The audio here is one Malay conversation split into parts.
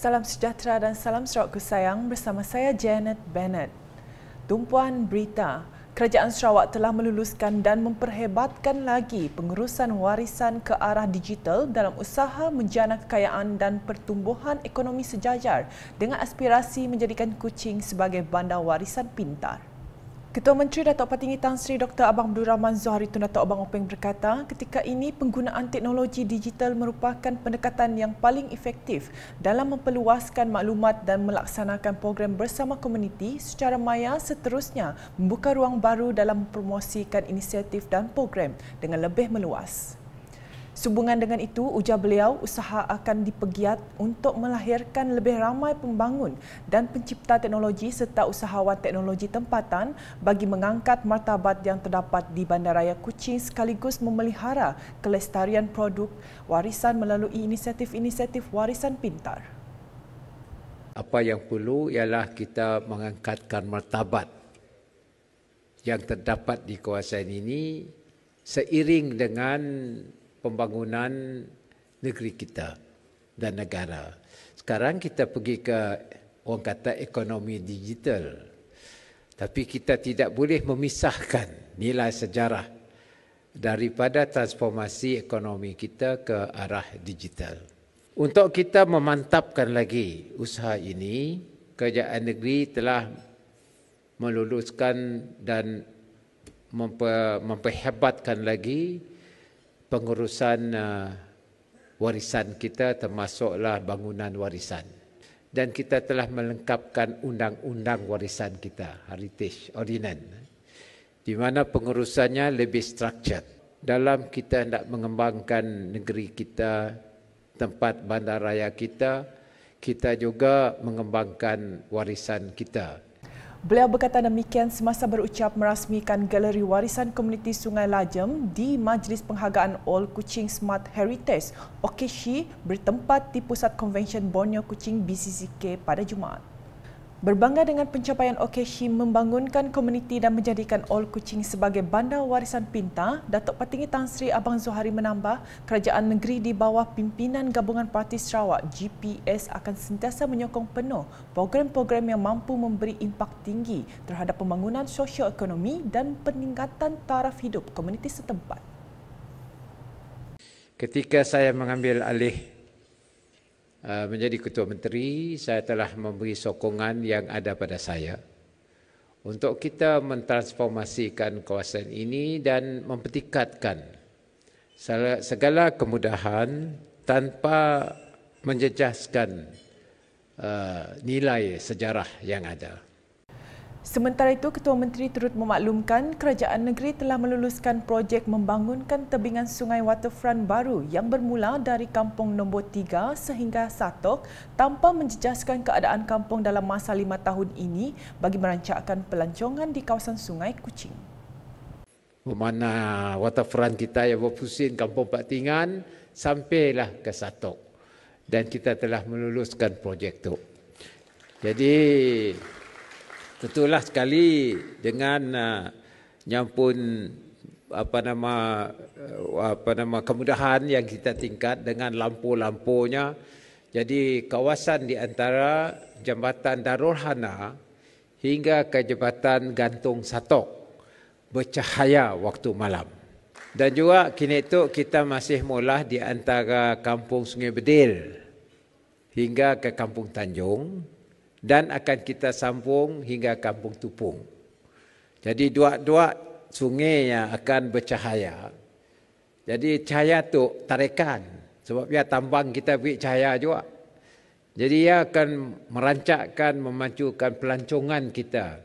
Salam sejahtera dan salam Sarawak kesayang bersama saya Janet Bennett. Tumpuan berita, Kerajaan Sarawak telah meluluskan dan memperhebatkan lagi pengurusan warisan ke arah digital dalam usaha menjana kekayaan dan pertumbuhan ekonomi sejajar dengan aspirasi menjadikan kucing sebagai bandar warisan pintar. Ketua Menteri Datuk Parti Tan Sri Dr. Abang Abdul Rahman Zohari Tun Datuk Abang Openg berkata, ketika ini penggunaan teknologi digital merupakan pendekatan yang paling efektif dalam memperluaskan maklumat dan melaksanakan program bersama komuniti secara maya seterusnya membuka ruang baru dalam mempromosikan inisiatif dan program dengan lebih meluas. Sehubungan dengan itu, ujar beliau, usaha akan dipegiat untuk melahirkan lebih ramai pembangun dan pencipta teknologi serta usahawan teknologi tempatan bagi mengangkat martabat yang terdapat di Bandaraya Kuching sekaligus memelihara kelestarian produk warisan melalui inisiatif-inisiatif warisan pintar. Apa yang perlu ialah kita mengangkatkan martabat yang terdapat di kawasan ini seiring dengan pembangunan negeri kita dan negara. Sekarang kita pergi ke orang kata ekonomi digital. Tapi kita tidak boleh memisahkan nilai sejarah daripada transformasi ekonomi kita ke arah digital. Untuk kita memantapkan lagi usaha ini, kerajaan negeri telah meluluskan dan memperhebatkan lagi pengurusan uh, warisan kita termasuklah bangunan warisan. Dan kita telah melengkapkan undang-undang warisan kita, Heritage Ordinance. Di mana pengurusannya lebih structured. Dalam kita nak mengembangkan negeri kita, tempat bandaraya kita, kita juga mengembangkan warisan kita. Beliau berkata demikian semasa berucap merasmikan Galeri Warisan Komuniti Sungai Lajem di Majlis Penghargaan All Kuching Smart Heritage, OKSHI, bertempat di Pusat Konvensyen Borneo Kuching BCCK pada Jumaat. Berbangga dengan pencapaian Okeshi membangunkan komuniti dan menjadikan Old Kuching sebagai bandar warisan pintar, Datuk Patingi Tan Sri Abang Zuhari menambah kerajaan negeri di bawah pimpinan Gabungan Parti Sarawak GPS akan sentiasa menyokong penuh program-program yang mampu memberi impak tinggi terhadap pembangunan ekonomi dan peningkatan taraf hidup komuniti setempat. Ketika saya mengambil alih Eh, menjadi ketua menteri saya telah memberi sokongan yang ada pada saya untuk kita mentransformasikan kawasan ini dan mempertikatkan segala kemudahan tanpa menjejaskan eh, nilai sejarah yang ada. Sementara itu, Ketua Menteri turut memaklumkan kerajaan negeri telah meluluskan projek membangunkan tebingan sungai waterfront baru yang bermula dari kampung nombor 3 sehingga Satok tanpa menjejaskan keadaan kampung dalam masa lima tahun ini bagi merancangkan pelancongan di kawasan sungai Kuching. Mana waterfront kita yang berpusing kampung Pak sampailah ke Satok dan kita telah meluluskan projek itu. Jadi, Tentulah sekali dengan uh, nyampun apa nama uh, apa nama kemudahan yang kita tingkat dengan lampu-lampunya. Jadi kawasan di antara jambatan Darul Hana hingga ke jambatan Gantung Satok bercahaya waktu malam. Dan juga kini itu kita masih mula di antara kampung Sungai Bedil hingga ke kampung Tanjung dan akan kita sambung hingga kampung Tupung. Jadi dua-dua sungai yang akan bercahaya. Jadi cahaya tu tarikan sebab ia tambang kita buat cahaya juga. Jadi ia akan merancakkan, memancukan pelancongan kita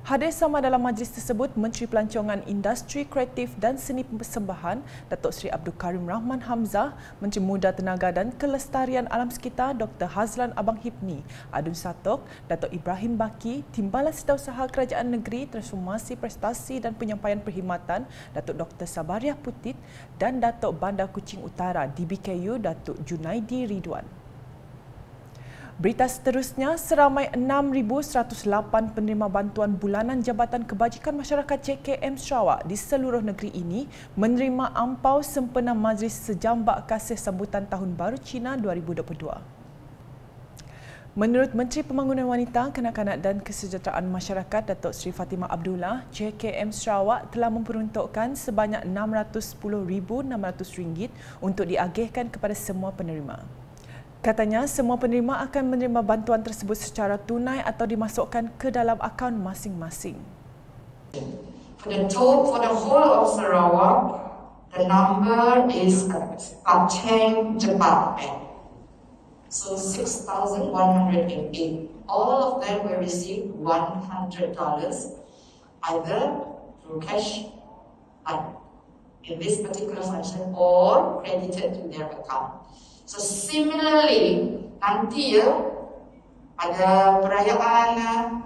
Hadir sama dalam majlis tersebut Menteri Pelancongan Industri Kreatif dan Seni Persembahan Datuk Seri Abdul Karim Rahman Hamzah, Menteri Muda Tenaga dan Kelestarian Alam Sekitar Dr. Hazlan Abang Hipni, Adun Satok, Datuk Ibrahim Baki, Timbalan Setiausaha Kerajaan Negeri Transformasi Prestasi dan Penyampaian Perkhidmatan Datuk Dr. Sabariah Putit dan Datuk Bandar Kucing Utara DBKU Datuk Junaidi Ridwan. Berita seterusnya, seramai 6,108 penerima bantuan bulanan Jabatan Kebajikan Masyarakat CKM Sarawak di seluruh negeri ini menerima ampau sempena Majlis Sejambak Kasih Sambutan Tahun Baru Cina 2022. Menurut Menteri Pembangunan Wanita, Kanak-kanak dan Kesejahteraan Masyarakat Datuk Sri Fatimah Abdullah, JKM Sarawak telah memperuntukkan sebanyak RM610,600 untuk diagihkan kepada semua penerima. Katanya semua penerima akan menerima bantuan tersebut secara tunai atau dimasukkan ke dalam akaun masing-masing. The toll for the whole of Sarawak, the number is Aceh Department. So 6,108. All of them will receive $100 either through cash in this particular session or credited to their account. So similarly, nanti ya pada perayaan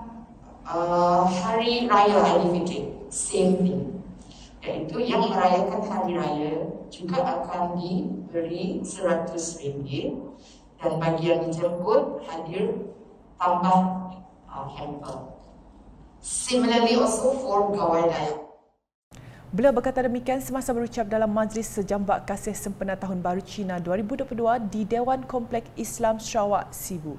uh, hari raya Fitri, same thing. Iaitu yang merayakan hari raya juga akan diberi rm ringgit dan bagi yang dijemput hadir tambah uh, hamper. Similarly also for gawai dayak. Beliau berkata demikian semasa berucap dalam majlis sejambak kasih sempena Tahun Baru Cina 2022 di Dewan Komplek Islam Sarawak, Sibu.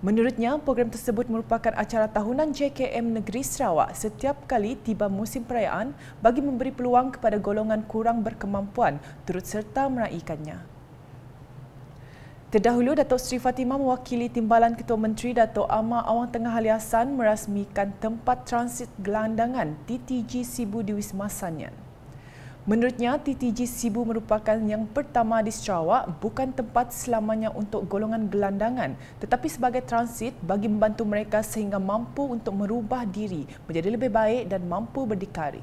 Menurutnya, program tersebut merupakan acara tahunan JKM Negeri Sarawak setiap kali tiba musim perayaan bagi memberi peluang kepada golongan kurang berkemampuan turut serta meraihkannya. Terdahulu, Datuk Seri Fatimah mewakili Timbalan Ketua Menteri Datuk Amar Awang Tengah Ali Hassan merasmikan tempat transit gelandangan TTG Sibu di Wisma Sanyan. Menurutnya, TTG Sibu merupakan yang pertama di Sarawak bukan tempat selamanya untuk golongan gelandangan tetapi sebagai transit bagi membantu mereka sehingga mampu untuk merubah diri menjadi lebih baik dan mampu berdikari.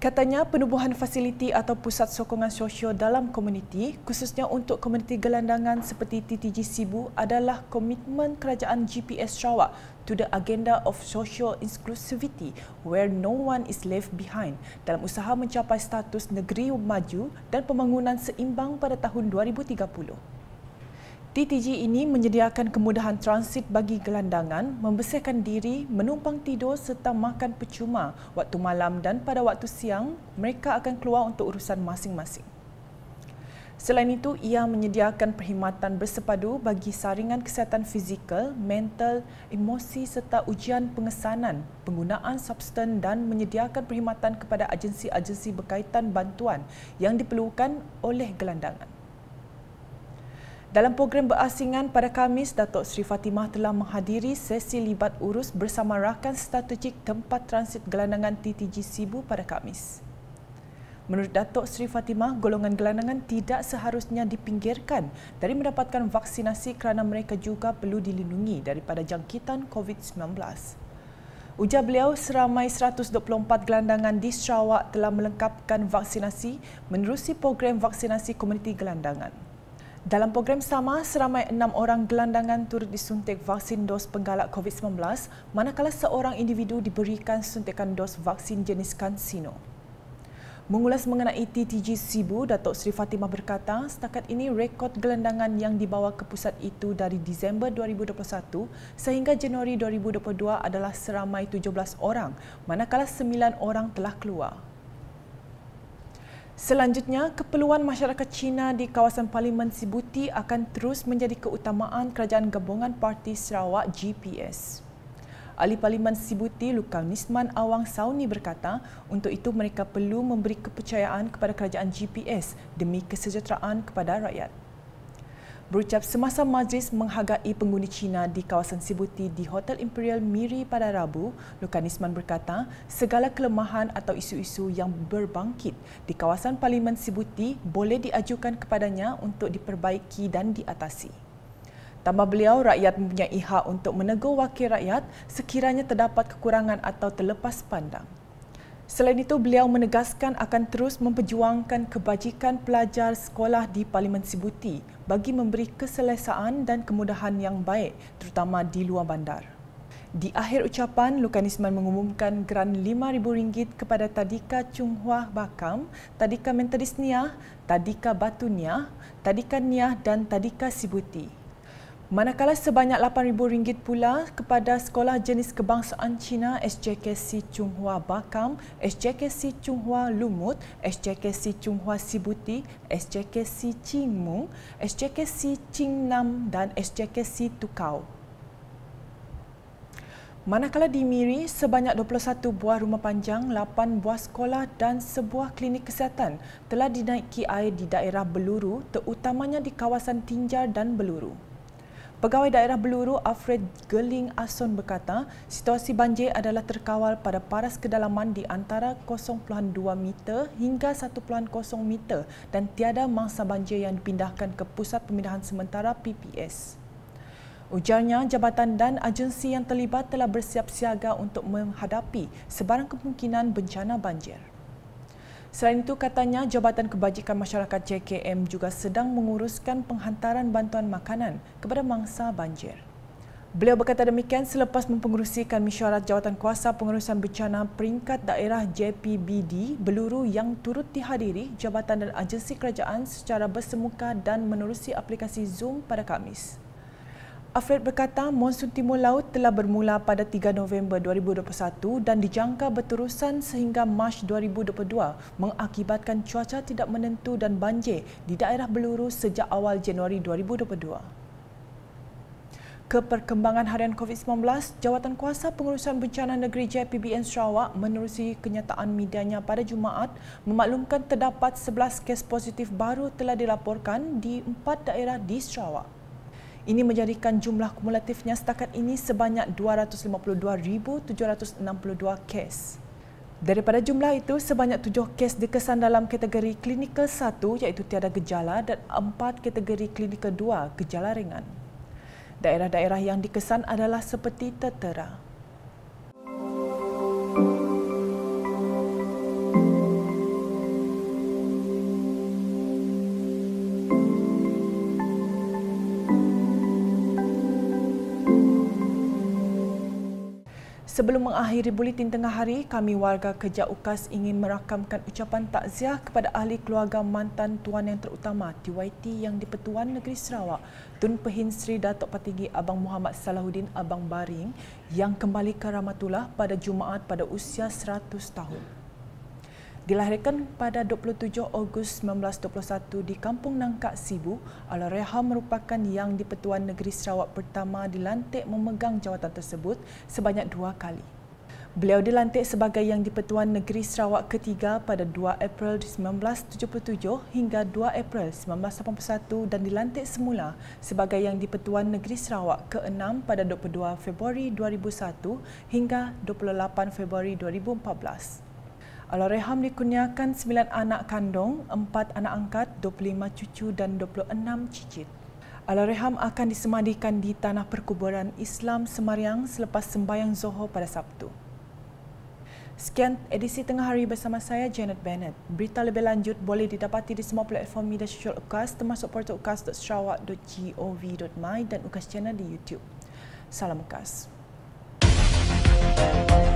Katanya penubuhan fasiliti atau pusat sokongan sosial dalam komuniti khususnya untuk komuniti gelandangan seperti TTG Sibu adalah komitmen kerajaan GPS Sarawak to the agenda of social inclusivity where no one is left behind dalam usaha mencapai status negeri maju dan pembangunan seimbang pada tahun 2030. TTG ini menyediakan kemudahan transit bagi gelandangan, membersihkan diri, menumpang tidur serta makan percuma waktu malam dan pada waktu siang mereka akan keluar untuk urusan masing-masing. Selain itu, ia menyediakan perkhidmatan bersepadu bagi saringan kesihatan fizikal, mental, emosi serta ujian pengesanan, penggunaan substan dan menyediakan perkhidmatan kepada agensi-agensi berkaitan bantuan yang diperlukan oleh gelandangan. Dalam program berasingan pada Khamis, Datuk Sri Fatimah telah menghadiri sesi libat urus bersama rakan strategik tempat transit gelandangan TTG Sibu pada Khamis. Menurut Datuk Sri Fatimah, golongan gelandangan tidak seharusnya dipinggirkan dari mendapatkan vaksinasi kerana mereka juga perlu dilindungi daripada jangkitan COVID-19. Ujar beliau, seramai 124 gelandangan di Sarawak telah melengkapkan vaksinasi menerusi program vaksinasi komuniti gelandangan. Dalam program sama, seramai enam orang gelandangan turut disuntik vaksin dos penggalak COVID-19 manakala seorang individu diberikan suntikan dos vaksin jenis CanSino. Mengulas mengenai TTG Sibu, Datuk Sri Fatimah berkata setakat ini rekod gelandangan yang dibawa ke pusat itu dari Disember 2021 sehingga Januari 2022 adalah seramai 17 orang manakala 9 orang telah keluar. Selanjutnya, keperluan masyarakat China di kawasan Parlimen Sibuti akan terus menjadi keutamaan kerajaan gabungan parti Sarawak GPS. Ahli Parlimen Sibuti Lukau Nisman Awang Sauni berkata, untuk itu mereka perlu memberi kepercayaan kepada kerajaan GPS demi kesejahteraan kepada rakyat berucap semasa majlis menghargai pengundi Cina di kawasan Sibuti di Hotel Imperial Miri pada Rabu, Lukan Isman berkata segala kelemahan atau isu-isu yang berbangkit di kawasan Parlimen Sibuti boleh diajukan kepadanya untuk diperbaiki dan diatasi. Tambah beliau, rakyat mempunyai hak untuk menegur wakil rakyat sekiranya terdapat kekurangan atau terlepas pandang. Selain itu, beliau menegaskan akan terus memperjuangkan kebajikan pelajar sekolah di Parlimen Sibuti bagi memberi keselesaan dan kemudahan yang baik terutama di luar bandar. Di akhir ucapan, Lukan mengumumkan geran RM5,000 kepada Tadika Chung Hua Bakam, Tadika Mentalis Niah, Tadika Batu Niah, Tadika Niah dan Tadika Sibuti. Manakala sebanyak RM8,000 pula kepada Sekolah Jenis Kebangsaan Cina SJKC Hua Bakam, SJKC Hua Lumut, SJKC Hua Sibuti, SJKC Chingmung, SJKC Nam dan SJKC Tukau. Manakala di Miri, sebanyak 21 buah rumah panjang, 8 buah sekolah dan sebuah klinik kesihatan telah dinaiki air di daerah Beluru, terutamanya di kawasan Tinjar dan Beluru. Pegawai daerah Beluru Alfred Geling Ason berkata, situasi banjir adalah terkawal pada paras kedalaman di antara 0.2 meter hingga 1.0 meter dan tiada mangsa banjir yang dipindahkan ke Pusat Pemindahan Sementara PPS. Ujarnya, jabatan dan agensi yang terlibat telah bersiap siaga untuk menghadapi sebarang kemungkinan bencana banjir. Selain itu katanya Jabatan Kebajikan Masyarakat JKM juga sedang menguruskan penghantaran bantuan makanan kepada mangsa banjir. Beliau berkata demikian selepas mempengerusikan mesyuarat jawatan kuasa pengurusan bencana peringkat daerah JPBD Beluru yang turut dihadiri jabatan dan agensi kerajaan secara bersemuka dan menerusi aplikasi Zoom pada Kamis. Alfred berkata monsun timur laut telah bermula pada 3 November 2021 dan dijangka berterusan sehingga Mac 2022 mengakibatkan cuaca tidak menentu dan banjir di daerah Beluru sejak awal Januari 2022. Keperkembangan harian COVID-19, Jawatan Kuasa Pengurusan Bencana Negeri JPBN Sarawak menerusi kenyataan medianya pada Jumaat memaklumkan terdapat 11 kes positif baru telah dilaporkan di empat daerah di Sarawak. Ini menjadikan jumlah kumulatifnya setakat ini sebanyak 252,762 kes. Daripada jumlah itu, sebanyak tujuh kes dikesan dalam kategori klinikal 1 iaitu tiada gejala dan empat kategori klinikal 2 gejala ringan. Daerah-daerah yang dikesan adalah seperti tertera. Thank you. Sebelum mengakhiri bulletin tengah hari, kami warga Kejak Ukas ingin merakamkan ucapan takziah kepada ahli keluarga mantan tuan yang terutama TYT yang di-Pertuan Negeri Sarawak, Tun Pehin Sri Datuk Patigi Abang Muhammad Salahuddin Abang Baring yang kembali ke Ramatullah pada Jumaat pada usia 100 tahun. Dilahirkan pada 27 Ogos 1921 di Kampung Nangkak Sibu, Alareha merupakan yang di-Pertua Negeri Sarawak pertama dilantik memegang jawatan tersebut sebanyak dua kali. Beliau dilantik sebagai yang di-Pertua Negeri Sarawak ketiga pada 2 April 1977 hingga 2 April 1981 dan dilantik semula sebagai yang di-Pertua Negeri Sarawak ke-6 pada 22 Februari 2001 hingga 28 Februari 2014. Allah Reham dikurniakan 9 anak kandung, 4 anak angkat, 25 cucu dan 26 cicit. Allah Reham akan disemadikan di Tanah Perkuburan Islam Semariang selepas sembahyang Zohor pada Sabtu. Sekian edisi tengah hari bersama saya Janet Bennett. Berita lebih lanjut boleh didapati di semua platform media sosial UKAS termasuk portal ukas.sarawak.gov.my dan UKAS channel di YouTube. Salam UKAS. Thank you.